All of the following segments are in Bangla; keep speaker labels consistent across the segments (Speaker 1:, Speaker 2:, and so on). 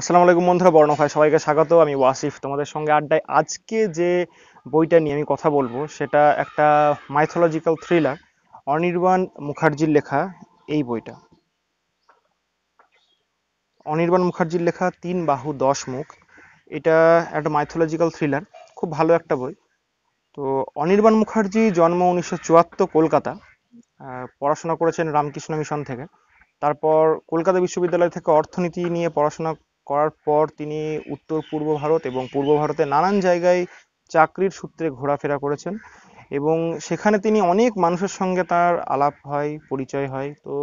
Speaker 1: আসসালামু আলাইকুম বন্ধুরা বর্ণ ভাই সবাইকে স্বাগত আমি ওয়াসিফ তোমাদের সঙ্গে আড্ডায় আজকে যে বইটা নিয়ে আমি কথা বলবো সেটা একটা মাইথোলজিক্যাল থ্রিলার অনির্বাণ মুখার্জির লেখা এই বইটা অনির্বাণ মুখার্জির লেখা তিন বাহু দশ মুখ এটা একটা মাইথোলজিক্যাল থ্রিলার খুব ভালো একটা বই তো অনির্বাণ মুখার্জি জন্ম উনিশশো কলকাতা পড়াশোনা করেছেন রামকৃষ্ণ মিশন থেকে তারপর কলকাতা বিশ্ববিদ্যালয় থেকে অর্থনীতি নিয়ে পড়াশোনা করার পর তিনি উত্তর পূর্ব ভারত এবং পূর্ব ভারতে নানান জায়গায় চাকরির সূত্রে ঘোরাফেরা করেছেন এবং সেখানে তিনি অনেক মানুষের সঙ্গে তার আলাপ হয় পরিচয় হয় তো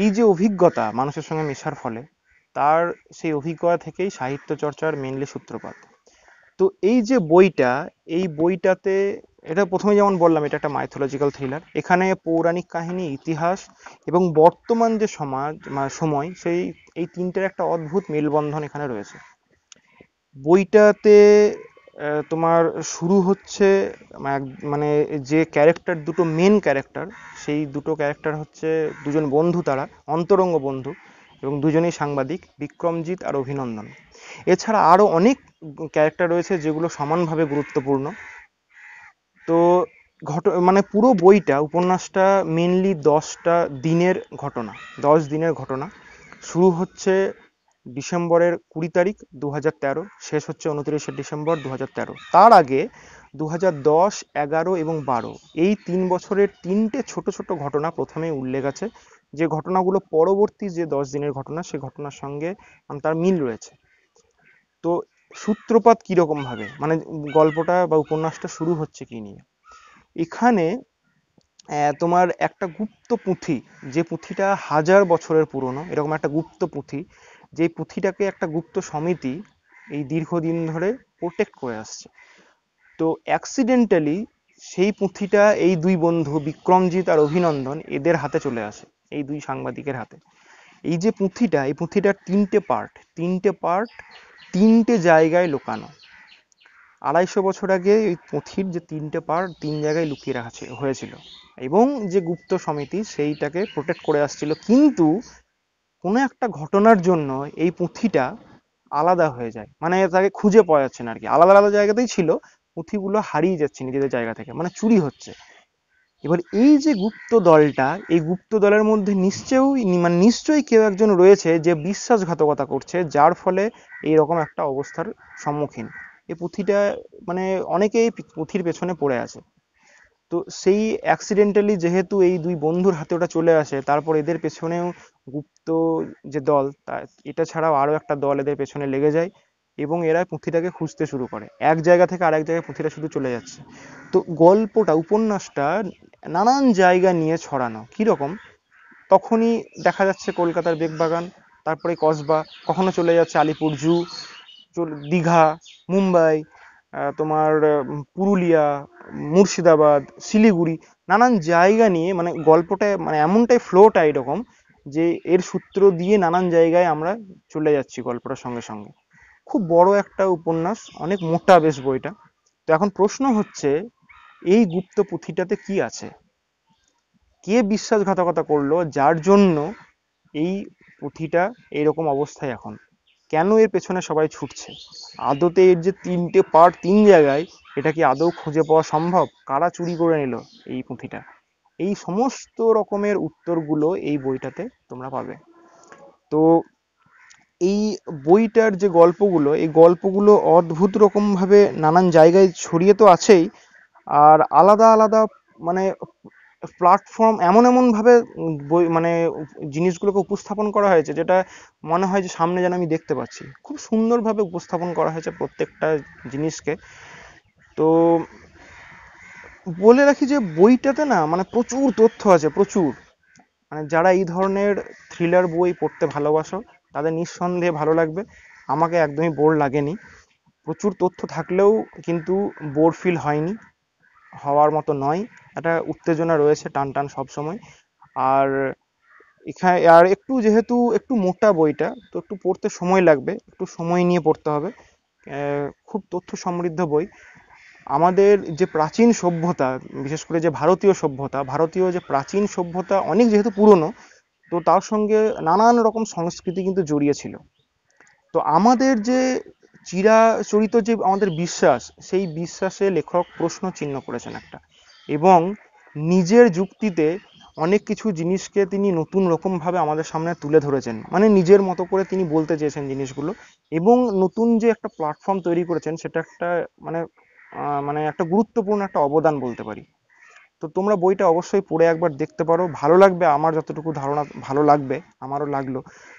Speaker 1: এই যে অভিজ্ঞতা মানুষের সঙ্গে মেশার ফলে তার সেই অভিজ্ঞতা থেকেই সাহিত্য চর্চার মেনলি সূত্রপাত তো এই যে বইটা এই বইটাতে এটা প্রথমে যেমন বললাম এটা একটা মাইথোলজিক্যাল থ্রিলার এখানে পৌরাণিক কাহিনী ইতিহাস এবং বর্তমান যে সমাজ মানে সময় সেই এই তিনটের একটা অদ্ভুত মেলবন্ধন এখানে রয়েছে বইটাতে তোমার শুরু হচ্ছে মানে, মানে যে ক্যারেক্টার দুটো মেন ক্যারেক্টার সেই দুটো ক্যারেক্টার হচ্ছে দুজন বন্ধু তারা অন্তরঙ্গ বন্ধু এবং দুজনেই সাংবাদিক বিক্রমজিৎ আর অভিনন্দন এছাড়া আরও অনেক ক্যারেক্টার রয়েছে যেগুলো সমানভাবে গুরুত্বপূর্ণ তো ঘট মানে পুরো বইটা উপন্যাসটা মেনলি দশটা দিনের ঘটনা দশ দিনের ঘটনা শুরু হচ্ছে ডিসেম্বরের কুড়ি তারিখ দু তেরো শেষ হচ্ছে উনত্রিশে ডিসেম্বর দু তেরো তার আগে দু হাজার দশ এগারো এবং বারো এই তিন বছরের তিনটে ছোট ছোট ঘটনা প্রথমেই উল্লেখ আছে যে ঘটনাগুলো পরবর্তী যে দশ দিনের ঘটনা সে ঘটনার সঙ্গে তার মিল রয়েছে তো সূত্রপাত কীরকমভাবে মানে গল্পটা বা উপন্যাসটা শুরু হচ্ছে কি নিয়ে এখানে তোমার একটা গুপ্ত পুঁথি যে পুঁথিটা হাজার বছরের পুরনো এরকম একটা গুপ্ত পুঁথি যে পুঁথিটাকে একটা গুপ্ত সমিতি এই দীর্ঘদিন ধরে প্রোটেক্ট করে আসছে তো অ্যাক্সিডেন্টালি সেই পুঁথিটা এই দুই বন্ধু বিক্রমজিৎ আর অভিনন্দন এদের হাতে চলে আসে এই দুই সাংবাদিকের হাতে এই যে পুঁথিটা এই পুঁথিটার তিনটে পার্ট তিনটে পার্ট তিনটে জায়গায় লুকানো আড়াইশো বছর আগে এই পুঁথির যে তিনটে পার তিন জায়গায় লুকিয়ে রাখা হয়েছিল এবং যে গুপ্ত সমিতি সেইটাকে প্রোটেক্ট করে আসছিল কিন্তু কোনো একটা ঘটনার জন্য এই পুঁথিটা আলাদা হয়ে যায় মানে তাকে খুঁজে পাওয়া যাচ্ছে না আর কি আলাদা আলাদা জায়গাতেই ছিল পুঁথিগুলো হারিয়ে যাচ্ছে নিজেদের জায়গা থেকে মানে চুরি হচ্ছে এবার এই যে গুপ্ত দলটা এই গুপ্ত দলের মধ্যে নিশ্চয়ই মানে নিশ্চয়ই কেউ একজন রয়েছে যে বিশ্বাসঘাতকতা করছে যার ফলে এই রকম একটা অবস্থার সম্মুখীন এই পুঁথিটা মানে অনেকেই পুঁথির পেছনে পড়ে আছে তো সেই অ্যাক্সিডেন্টালি যেহেতু এই দুই বন্ধুর হাতে ওটা চলে আসে তারপর এদের পেছনেও গুপ্ত যে দল তা এটা ছাড়াও আরও একটা দল এদের পেছনে লেগে যায় এবং এরা পুঁথিটাকে খুঁজতে শুরু করে এক জায়গা থেকে আরেক জায়গায় পুঁথিটা শুধু চলে যাচ্ছে তো গল্পটা উপন্যাসটা নানান জায়গা নিয়ে ছড়ানো কীরকম তখনই দেখা যাচ্ছে কলকাতার বেগবাগান তারপরে কসবা কখনো চলে যাচ্ছে আলিপুর জু দীঘা মুম্বাই তোমার পুরুলিয়া মুর্শিদাবাদ শিলিগুড়ি নানান জায়গা নিয়ে মানে গল্পটা মানে এমনটাই ফ্লোটা এরকম যে এর সূত্র দিয়ে নানান জায়গায় আমরা চলে যাচ্ছি গল্পটার সঙ্গে সঙ্গে খুব বড় একটা উপন্যাস অনেক মোটা বেশ বইটা তো এখন প্রশ্ন হচ্ছে এই গুপ্ত পুঁথিটাতে কি আছে কে বিশ্বাসঘাতকতা করলো যার জন্য এই পুঁথিটা এইরকম অবস্থায় এখন কেন এর পেছনে সবাই ছুটছে আদতে এর যে তিনটে পার্ট তিন জায়গায় এটা কি আদৌ খুঁজে পাওয়া সম্ভব কারা চুরি করে নিল এই পুঁথিটা এই সমস্ত রকমের উত্তরগুলো এই বইটাতে তোমরা পাবে তো এই বইটার যে গল্পগুলো এই গল্পগুলো অদ্ভুত রকমভাবে নানান জায়গায় ছড়িয়ে তো আছেই আর আলাদা আলাদা মানে প্ল্যাটফর্ম এমন এমনভাবে বই মানে জিনিসগুলোকে উপস্থাপন করা হয়েছে যেটা মনে হয় যে সামনে যেন আমি দেখতে পাচ্ছি খুব সুন্দরভাবে উপস্থাপন করা হয়েছে প্রত্যেকটা জিনিসকে তো বলে রাখি যে বইটাতে না মানে প্রচুর তথ্য আছে প্রচুর মানে যারা এই ধরনের থ্রিলার বই পড়তে ভালোবাসো তাদের নিঃসন্দেহে ভালো লাগবে আমাকে একদমই বোর লাগেনি প্রচুর তথ্য থাকলেও কিন্তু বোর ফিল হয়নি হওয়ার মতো নয় একটা উত্তেজনা রয়েছে টান টান সবসময় আর এখানে আর একটু যেহেতু একটু মোটা বইটা তো একটু পড়তে সময় লাগবে একটু সময় নিয়ে পড়তে হবে খুব তথ্য সমৃদ্ধ বই আমাদের যে প্রাচীন সভ্যতা বিশেষ করে যে ভারতীয় সভ্যতা ভারতীয় যে প্রাচীন সভ্যতা অনেক যেহেতু পুরনো তো তার সঙ্গে নানান রকম সংস্কৃতি কিন্তু জড়িয়ে ছিল তো আমাদের যে চিরাচরিত যে আমাদের বিশ্বাস সেই বিশ্বাসে লেখক প্রশ্ন চিহ্ন করেছেন একটা এবং নিজের যুক্তিতে অনেক কিছু জিনিসকে তিনি নতুন রকমভাবে আমাদের সামনে তুলে ধরেছেন মানে নিজের মতো করে তিনি বলতে চেয়েছেন জিনিসগুলো এবং নতুন যে একটা প্ল্যাটফর্ম তৈরি করেছেন সেটা একটা মানে মানে একটা গুরুত্বপূর্ণ একটা অবদান বলতে পারি তো তোমরা বইটা অবশ্যই পড়ে একবার দেখতে পারো ভালো লাগবে আমার যতটুকু ধারণা ভালো লাগবে আমারও লাগলো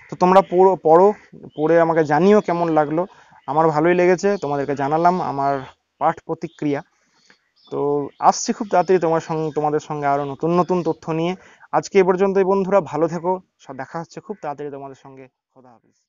Speaker 1: তো তোমরা পড়ো পড়ো পড়ে আমাকে জানিও কেমন লাগলো আমার ভালোই লেগেছে তোমাদেরকে জানালাম আমার পাঠ প্রতিক্রিয়া তো আসছি খুব তাড়াতাড়ি তোমার সঙ্গে তোমাদের সঙ্গে আরও নতুন নতুন তথ্য নিয়ে আজকে এ পর্যন্তই বন্ধুরা ভালো থেকো দেখা হচ্ছে খুব তাড়াতাড়ি তোমাদের সঙ্গে খোদা হাফিজ